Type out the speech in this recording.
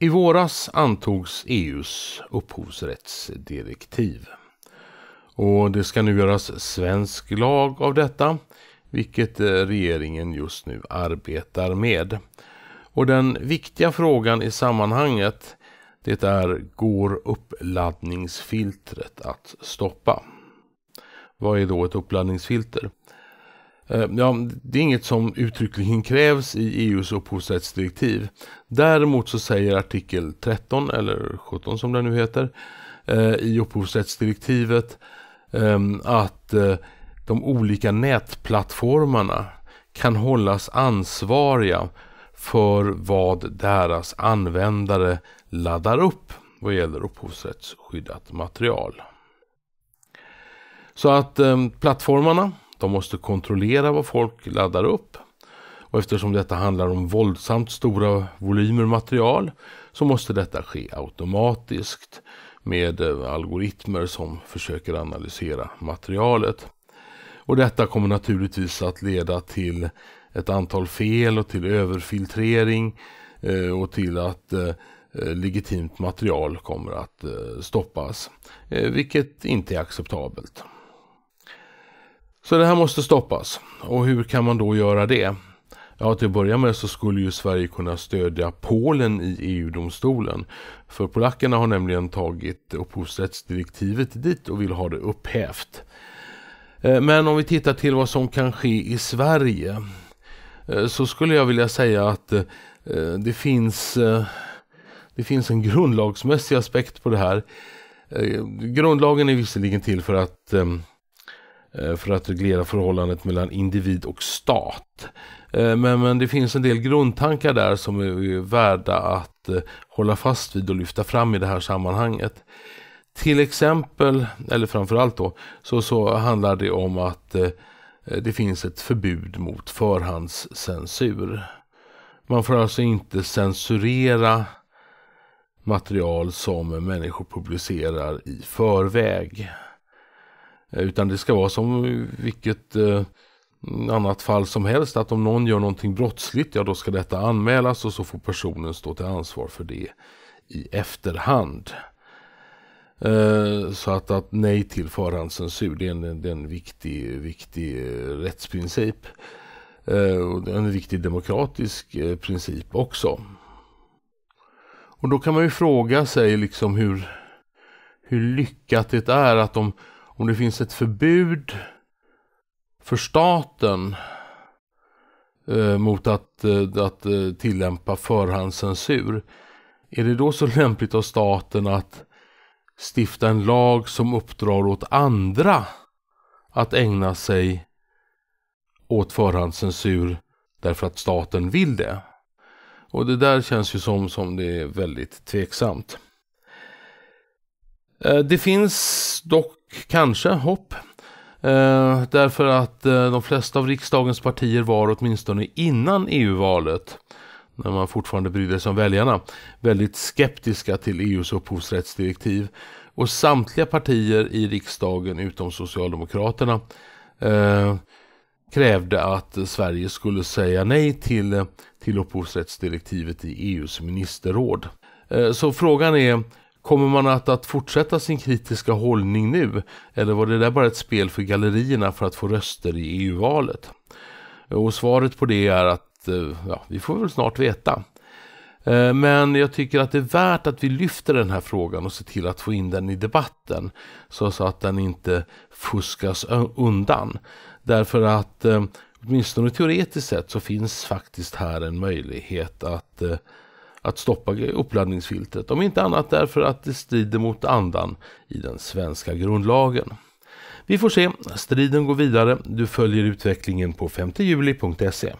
I våras antogs EUs upphovsrättsdirektiv. Och det ska nu göras svensk lag av detta, vilket eh, regeringen just nu arbetar med. Och den viktiga frågan i sammanhanget, det är går uppladdningsfiltret att stoppa? Vad är då ett uppladdningsfilter? Eh, ja, det är inget som uttryckligen krävs i EUs upphovsrättsdirektiv. Däremot så säger artikel 13, eller 17 som det nu heter, eh, i upphovsrättsdirektivet ehm, att eh, de olika nätplattformarna kan hållas ansvariga för vad deras användare laddar upp vad gäller upphovsrättsskyddat material. Så att ehm, plattformarna de måste kontrollera vad folk laddar upp. Och eftersom detta handlar om våldsamt stora volymer material så måste detta ske automatiskt med eh, algoritmer som försöker analysera materialet. Och detta kommer naturligtvis att leda till ett antal fel och till överfiltrering eh, och till att eh, legitimt material kommer att stoppas, vilket inte är acceptabelt. Så det här måste stoppas. Och hur kan man då göra det? Ja, till att börja med så skulle ju Sverige kunna stödja Polen i EU-domstolen. För polackerna har nämligen tagit upphovsrättsdirektivet dit och vill ha det upphävt. Eh, men om vi tittar till vad som kan ske i Sverige eh, så skulle jag vilja säga att eh, det finns, det finns en grundlagsmässig aspekt på det här. Grundlagen är visserligen till för att Eh, för att reglera förhållandet mellan individ och stat. Eh, men, men det finns en del grundtankar där som är värda att eh, hålla fast vid och lyfta fram i det här sammanhanget. Till exempel, eller framförallt då, så, så handlar det om att det finns ett förbud mot förhandscensur. Man får alltså inte censurera material som människor publicerar i förväg. Eh, utan det ska vara som vilket eh, annat fall som helst att om någon gör någonting brottsligt ja då ska detta anmälas och så får personen stå till ansvar för det i efterhand. Eh, så att, att nej till förhandscensur det är en, en viktig, viktig eh, rättsprincip. och en viktig demokratisk princip också. Och då kan man ju fråga sig liksom hur, hur lyckat det är att de om det finns ett förbud för staten eh, mot att, eh, att eh, tillämpa förhandscensur. Är det då så lämpligt av staten att stifta en lag som uppdrar åt andra att ägna sig åt förhandscensur därför att staten vill det. Och det där känns ju som, som det är väldigt tveksamt. Eh, det finns dock kanske hopp. Eh, därför att eh, de flesta av riksdagens partier var åtminstone innan EU-valet när man fortfarande brydde sig om väljarna, väldigt skeptiska till EUs upphovsrättsdirektiv. Och samtliga partier i riksdagen utom Socialdemokraterna eh, krävde att Sverige skulle säga nej till, till upphovsrättsdirektivet i EUs ministerråd. Eh, så frågan är Kommer man att, att fortsätta sin kritiska hållning nu? Eller var det där bara ett spel för gallerierna för att få röster i EU-valet? Och svaret på det är att eh, ja, vi får väl snart veta. Eh, men jag tycker att det är värt att vi lyfter den här frågan och ser till att få in den i debatten. Så att den inte fuskas undan. Därför att eh, åtminstone teoretiskt sett så finns faktiskt här en möjlighet att att stoppa uppladdningsfiltret, om inte annat därför att det strider mot andan i den svenska grundlagen. Vi får se, striden går vidare. Du följer utvecklingen på 5juli.se.